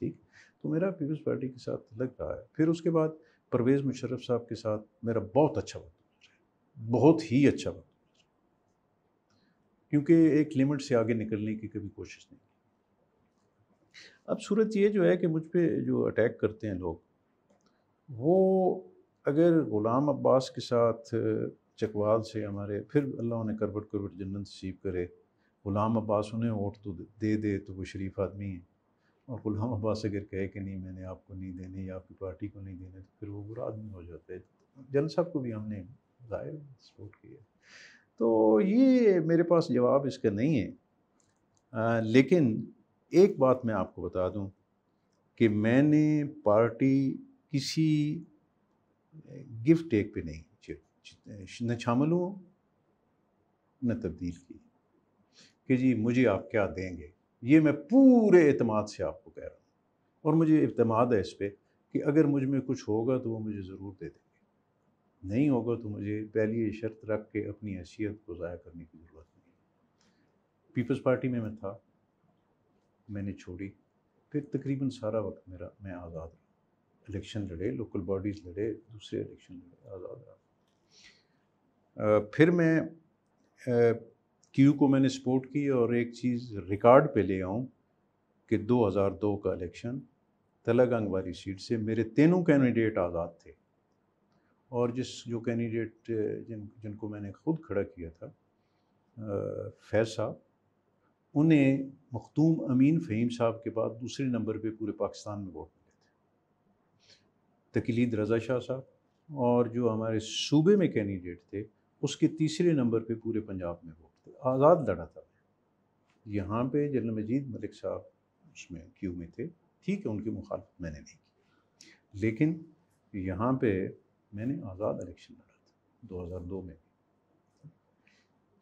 ठीक तो मेरा पीपल्स पार्टी के साथ लग रहा है फिर उसके बाद परवेज़ मुशर्रफ साहब के साथ मेरा बहुत अच्छा वक्त बहुत ही अच्छा वक्त क्योंकि एक लिमिट से आगे निकलने की कभी कोशिश नहीं अब सूरत ये जो है कि मुझ पर जो अटैक करते हैं लोग वो अगर ग़ुलाम अब्बास के साथ चकवाल से हमारे फिर अल्लाह उन्हें करबट करबट जन्नत नसीब करे ग़ुलाम अब्बास उन्हें वोट तो दे दे तो वो शरीफ आदमी है और गुलाम अब्बास अगर कहे कि नहीं मैंने आपको नहीं देने या आपकी पार्टी को नहीं देने तो फिर वो बुरा आदमी हो जाता है जन साहब को भी हमने जाहिर सपोर्ट किया तो ये मेरे पास जवाब इसका नहीं है आ, लेकिन एक बात मैं आपको बता दूं कि मैंने पार्टी किसी गिफ्ट टेक पे नहीं न शामिल हुआ न तब्दील की कि जी मुझे आप क्या देंगे ये मैं पूरे अतमाद से आपको कह रहा हूँ और मुझे अतमाद है इस पर कि अगर मुझ में कुछ होगा तो वो मुझे ज़रूर दे देंगे नहीं होगा तो मुझे पहले ये शर्त रख के अपनी हैसियत को ज़ाया करने की ज़रूरत नहीं पीपल्स पार्टी में मैं था मैंने छोड़ी फिर तकरीबन सारा वक्त मेरा मैं आज़ाद रहा इलेक्शन लड़े लोकल बॉडीज़ लड़े दूसरे इलेक्शन लड़े आज़ाद रहा फिर मैं क्यू को मैंने सपोर्ट की और एक चीज़ रिकॉर्ड पे ले आऊँ कि 2002 का इलेक्शन तलग अंगवारी सीट से मेरे तीनों कैंडिडेट आज़ाद थे और जिस जो कैंडिडेट जिन जिनको मैंने खुद खड़ा किया था फैज साहब उन्हें मखदूम अमीन फ़हीम साहब के बाद दूसरे नंबर पे पूरे पाकिस्तान में वोट मिले थे तकलीद रज़ा शाह साहब और जो हमारे सूबे में कैंडिडेट थे उसके तीसरे नंबर पे पूरे पंजाब में वोट आज़ाद लड़ा था यहाँ पे जनरल मजीद मलिक साहब उसमें क्यू में थे ठीक है उनकी मुखालफत मैंने नहीं की लेकिन यहाँ पे मैंने आज़ाद इलेक्शन लड़ा था 2002 में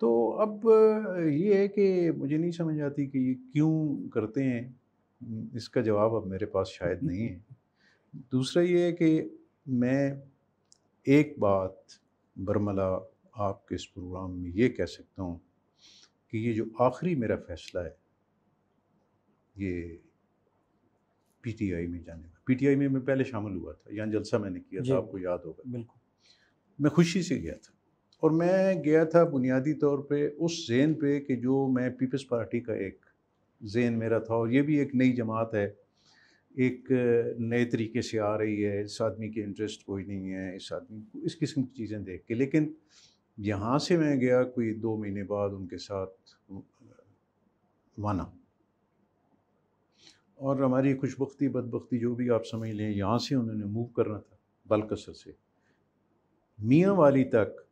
तो अब ये है कि मुझे नहीं समझ आती कि ये क्यों करते हैं इसका जवाब अब मेरे पास शायद नहीं है दूसरा ये है कि मैं एक बात बरमला आपके इस प्रोग्राम में ये कह सकता हूँ कि ये जो आखिरी मेरा फैसला है ये पीटीआई में जाने का पीटीआई में मैं पहले शामिल हुआ था यहाँ जलसा मैंने किया था आपको याद होगा बिल्कुल मैं खुशी से गया था और मैं गया था बुनियादी तौर पे उस जेन पे कि जो मैं पीपल्स पार्टी का एक जेन मेरा था और ये भी एक नई जमात है एक नए तरीके से आ रही है इस आदमी के इंटरेस्ट कोई नहीं है इस आदमी को इस किस्म की चीज़ें देख के लेकिन यहाँ से मैं गया कोई दो महीने बाद उनके साथ माना और हमारी खुशबख्ती बदबख्ती जो भी आप समझ लें यहाँ से उन्होंने मूव करना था बलकसर से मियाँ वाली तक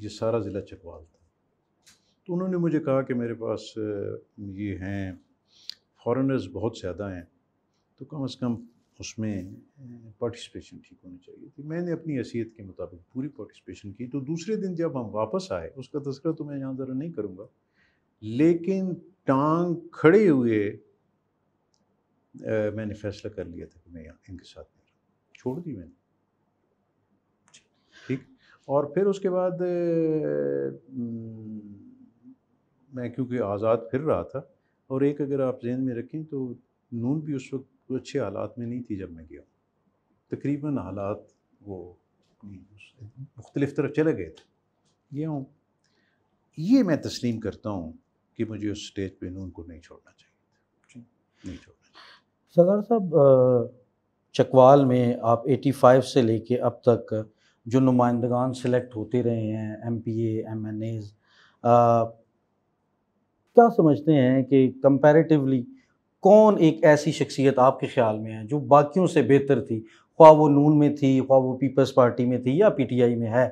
ये सारा ज़िला चकवाल था तो उन्होंने मुझे कहा कि मेरे पास ये हैं फॉरेनर्स बहुत ज़्यादा हैं तो कम अज़ कम उसमें पार्टिसिपेशन ठीक होनी चाहिए थी मैंने अपनी हैसीत के मुताबिक पूरी पार्टिसिपेशन की तो दूसरे दिन जब हम वापस आए उसका तस्करा तो मैं यहाँ ज़रा नहीं करूँगा लेकिन टांग खड़े हुए आ, मैंने फैसला कर लिया था कि मैं यहाँ इनके साथ नहीं छोड़ दी मैंने ठीक और फिर उसके बाद मैं क्योंकि आज़ाद फिर रहा था और एक अगर आप जहन में रखें तो नून भी उस वक्त वो अच्छे हालात में नहीं थी जब मैं गया तकरीबन हालात वो मुख्तलिफ तरफ चले गए थे ये हूँ ये मैं तस्लीम करता हूँ कि मुझे उस स्टेज पर नून को नहीं छोड़ना चाहिए था नहीं छोड़ना सरदार साहब चकवाल में आप 85 से लेके अब तक जो नुमाइंदगान सेलेक्ट होते रहे हैं M P M N As क्या समझते हैं कि कंपैरेटिवली कौन एक ऐसी शख्सियत आपके ख्याल में है जो बाकियों से बेहतर थी ख्वा वो नून में थी ख्वा वो पीपल्स पार्टी में थी या पीटीआई में है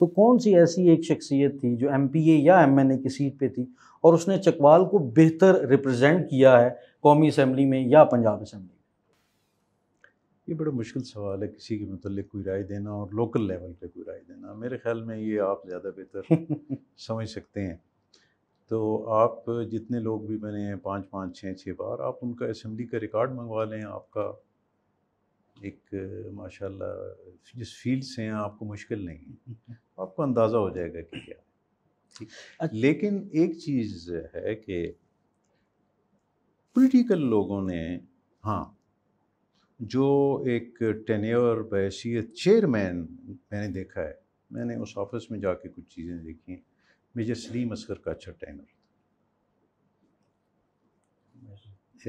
तो कौन सी ऐसी एक शख्सियत थी जो एमपीए या एमएनए की सीट पे थी और उसने चकवाल को बेहतर रिप्रेजेंट किया है कौमी असम्बली में या पंजाब असम्बली में ये बड़ा मुश्किल सवाल है किसी के मतलब कोई राय देना और लोकल लेवल पर कोई राय देना मेरे ख्याल में ये आप ज़्यादा बेहतर समझ सकते हैं तो आप जितने लोग भी हैं पाँच पाँच छः छः बार आप उनका असम्बली का रिकॉर्ड मंगवा लें आपका एक माशाल्लाह जिस फील्ड से हैं आपको मुश्किल नहीं है आपको अंदाज़ा हो जाएगा कि क्या अच्छा। लेकिन एक चीज़ है कि पोलिटिकल लोगों ने हाँ जो एक टेन्योर बैसीत चेयरमैन मैंने देखा है मैंने उस ऑफिस में जाके कुछ चीज़ें देखी हैं मेजर सलीम असगर का अच्छा टैनर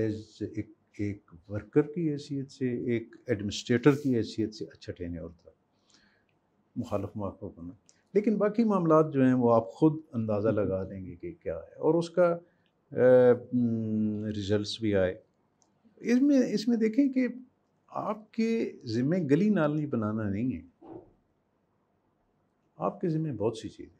एज एक एक वर्कर की हैसियत से एक एडमिनिस्ट्रेटर की हैसियत से अच्छा टेन्योर था मुखालफ माफों बना लेकिन बाकी मामला जो हैं वो आप ख़ुद अंदाज़ा हम्म। लगा देंगे कि क्या है और उसका रिजल्ट्स हम्म, भी आए इसमें इसमें देखें कि आपके ज़िम्मे गली नाली बनाना नहीं है आपके ज़िम्मे बहुत सी चीज़ें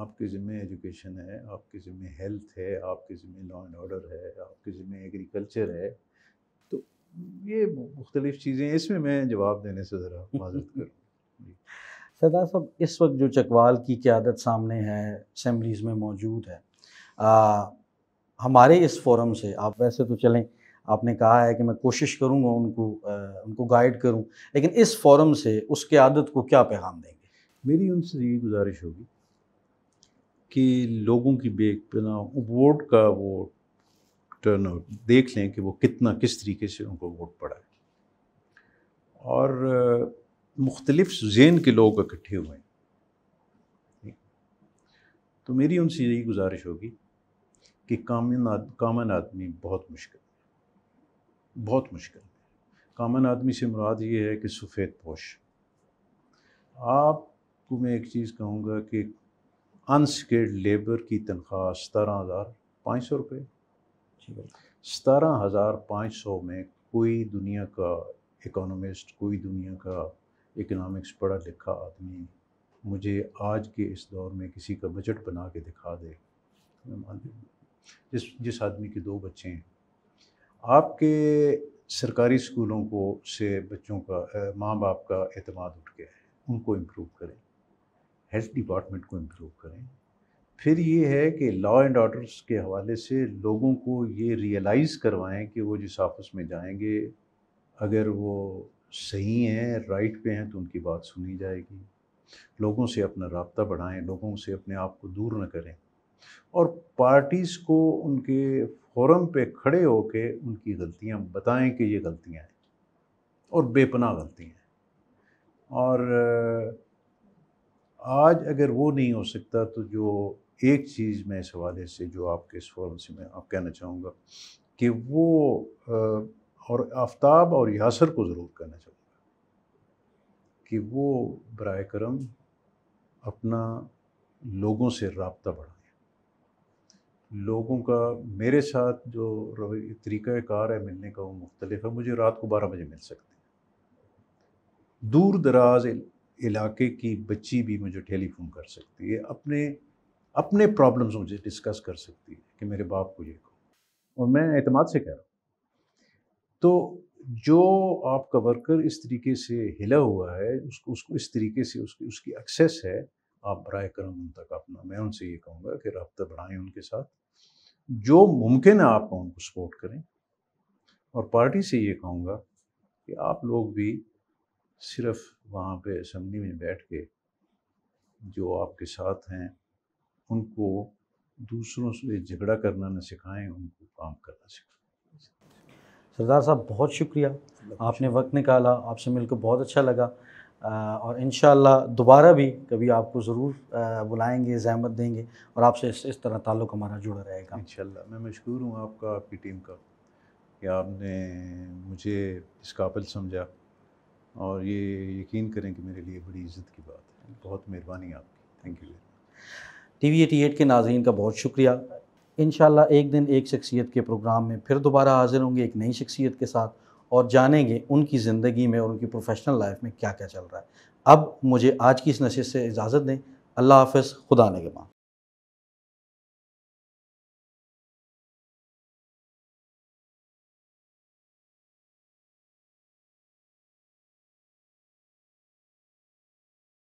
आपके ज़िम्मे एजुकेशन है आपके ज़िम्मे हेल्थ है आपके ज़िम्मे लॉ एंड ऑर्डर है आपके ज़िम्मे एग्रीकल्चर है तो ये मुख्तलिफ चीज़ें इसमें मैं जवाब देने से ज़रा मदद करूँ सरदार साहब इस वक्त जो चकवाल की क्यादत सामने है असम्बलीज़ में मौजूद है आ, हमारे इस फोरम से आप वैसे तो चलें आपने कहा है कि मैं कोशिश करूंगा उनको आ, उनको गाइड करूं लेकिन इस फोरम से उसके आदत को क्या पैगाम देंगे मेरी उनसे ये गुजारिश होगी कि लोगों की बेना वोट का वो टर्न आउट देख लें कि वो कितना किस तरीके से उनको वोट पड़ा है और मुख्तलिफ जेन के लोग इकट्ठे हुए हैं तो मेरी उनसे यही गुजारिश होगी कि कामन आद, कामन आदमी बहुत मुश्किल बहुत मुश्किल कामन आदमी से मुराद ये है कि सफ़ेद पोश आपको मैं एक चीज़ कहूँगा कि अनस्किल्ड लेबर की तनख्वाह सतारह हज़ार पाँच सौ रुपये सतारह हज़ार पाँच सौ में कोई दुनिया का इकोनॉमिस्ट कोई दुनिया का इकनॉमिक्स पढ़ा लिखा आदमी मुझे आज के इस दौर में किसी का बजट बना के दिखा दे जिस जिस आदमी के दो बच्चे हैं आपके सरकारी स्कूलों को से बच्चों का माँ बाप का अतमाद उठ गया है उनको इम्प्रूव करें हेल्थ डिपार्टमेंट को इम्प्रूव करें फिर ये है कि लॉ एंड ऑर्डर्स के हवाले से लोगों को ये रियलाइज़ करवाएं कि वो जिस ऑफिस में जाएंगे अगर वो सही हैं राइट पे हैं तो उनकी बात सुनी जाएगी लोगों से अपना रबता बढ़ाएं लोगों से अपने आप को दूर न करें और पार्टीज़ को उनके फोरम पे खड़े होके उनकी गलतियां बताएं कि ये गलतियां हैं और बेपनाह गलतियां हैं और आज अगर वो नहीं हो सकता तो जो एक चीज़ मैं इस हवाले से जो आपके इस फॉर्म से मैं आप कहना चाहूँगा कि वो और आफ्ताब और यासर को ज़रूर कहना चाहूँगा कि वो बर करम अपना लोगों से रबता बढ़ाएं लोगों का मेरे साथ जो कार है मिलने का वो मुख्तलिफ है मुझे रात को बारह बजे मिल सकते हैं दूर दराज इलाके की बच्ची भी मुझे टेलीफोन कर सकती है अपने अपने प्रॉब्लम्स मुझे डिस्कस कर सकती है कि मेरे बाप को ये कहो और मैं अतमाद से कह रहा हूँ तो जो आपका वर्कर इस तरीके से हिला हुआ है उसको उसको इस तरीके से उसकी उसकी एक्सेस है आप बर करम उन तक अपना मैं उनसे ये कहूँगा कि रबता बढ़ाएं उनके साथ जो मुमकिन है आप उनको सपोर्ट करें और पार्टी से ये कहूँगा कि आप लोग भी सिर्फ वहाँ पे असम्बली में बैठ के जो आपके साथ हैं उनको दूसरों से झगड़ा करना ना सिखाएं उनको काम करना सिखाएं सरदार साहब बहुत शुक्रिया आपने वक्त निकाला आपसे मिलकर बहुत अच्छा लगा और इन दोबारा भी कभी आपको ज़रूर बुलाएंगे जहमत देंगे और आपसे इस इस तरह ताल्लुक़ हमारा जुड़ा रहेगा इन मैं मशहूर हूँ आपका आपकी टीम का कि आपने मुझे इस काबिल समझा और ये यकीन करें कि मेरे लिए बड़ी इज्जत की बात है बहुत मेहरबानी आपकी thank you TV eighty eight एट के नाजरन का बहुत शुक्रिया इन एक दिन एक शख्सियत के प्रोग्राम में फिर दोबारा हाजिर होंगे एक नई शख्सियत के साथ और जानेंगे उनकी ज़िंदगी में और उनकी प्रोफेशनल लाइफ में क्या क्या चल रहा है अब मुझे आज की इस नशे से इजाज़त दें अल्लाह हाफ़ खुदा ने के